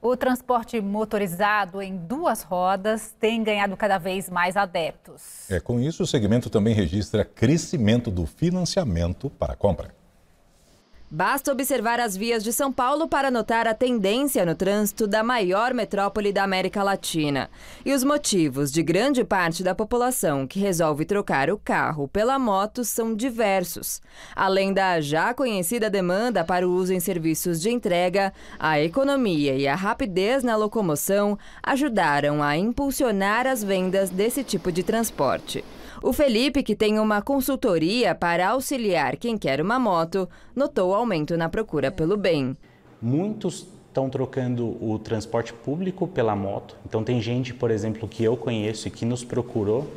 o transporte motorizado em duas rodas tem ganhado cada vez mais adeptos. É, com isso, o segmento também registra crescimento do financiamento para compra. Basta observar as vias de São Paulo para notar a tendência no trânsito da maior metrópole da América Latina. E os motivos de grande parte da população que resolve trocar o carro pela moto são diversos. Além da já conhecida demanda para o uso em serviços de entrega, a economia e a rapidez na locomoção ajudaram a impulsionar as vendas desse tipo de transporte. O Felipe, que tem uma consultoria para auxiliar quem quer uma moto, notou aumento na procura pelo bem. Muitos estão trocando o transporte público pela moto. Então tem gente, por exemplo, que eu conheço e que nos procurou,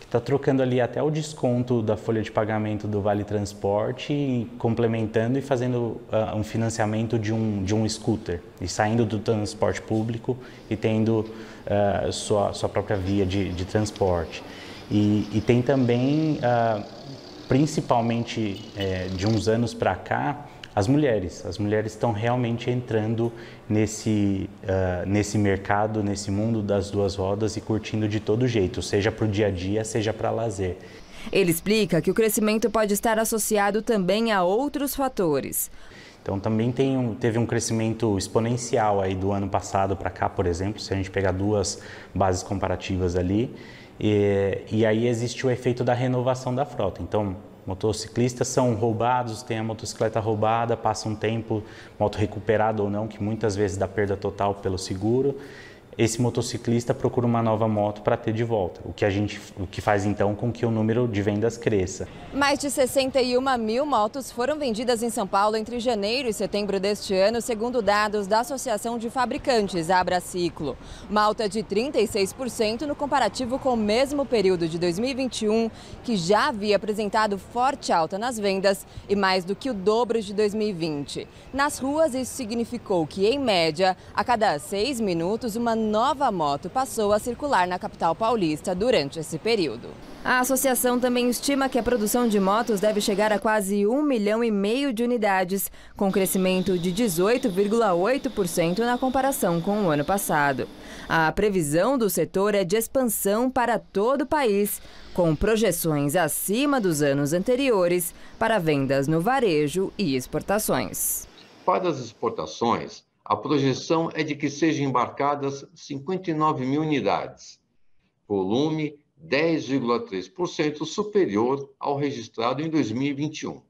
que está trocando ali até o desconto da folha de pagamento do Vale Transporte, complementando e fazendo uh, um financiamento de um, de um scooter e saindo do transporte público e tendo uh, sua, sua própria via de, de transporte. E, e tem também, ah, principalmente é, de uns anos para cá, as mulheres. As mulheres estão realmente entrando nesse, uh, nesse mercado, nesse mundo das duas rodas e curtindo de todo jeito, seja para o dia a dia, seja para lazer. Ele explica que o crescimento pode estar associado também a outros fatores. Então também tem um, teve um crescimento exponencial aí do ano passado para cá, por exemplo, se a gente pegar duas bases comparativas ali. E, e aí existe o efeito da renovação da frota. Então, motociclistas são roubados, tem a motocicleta roubada, passa um tempo, moto recuperada ou não, que muitas vezes dá perda total pelo seguro esse motociclista procura uma nova moto para ter de volta, o que a gente, o que faz então com que o número de vendas cresça. Mais de 61 mil motos foram vendidas em São Paulo entre janeiro e setembro deste ano, segundo dados da Associação de Fabricantes Abraciclo. Uma alta de 36% no comparativo com o mesmo período de 2021, que já havia apresentado forte alta nas vendas e mais do que o dobro de 2020. Nas ruas, isso significou que, em média, a cada seis minutos, uma nova moto passou a circular na capital paulista durante esse período. A associação também estima que a produção de motos deve chegar a quase 1 milhão e meio de unidades, com crescimento de 18,8% na comparação com o ano passado. A previsão do setor é de expansão para todo o país, com projeções acima dos anos anteriores para vendas no varejo e exportações. Para as exportações, a projeção é de que sejam embarcadas 59 mil unidades, volume 10,3% superior ao registrado em 2021.